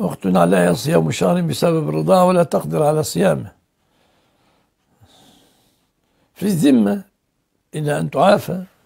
أخت عليها صيام شهر بسبب رضاها ولا تقدر على صيامه في الذمة إلى أن تعافى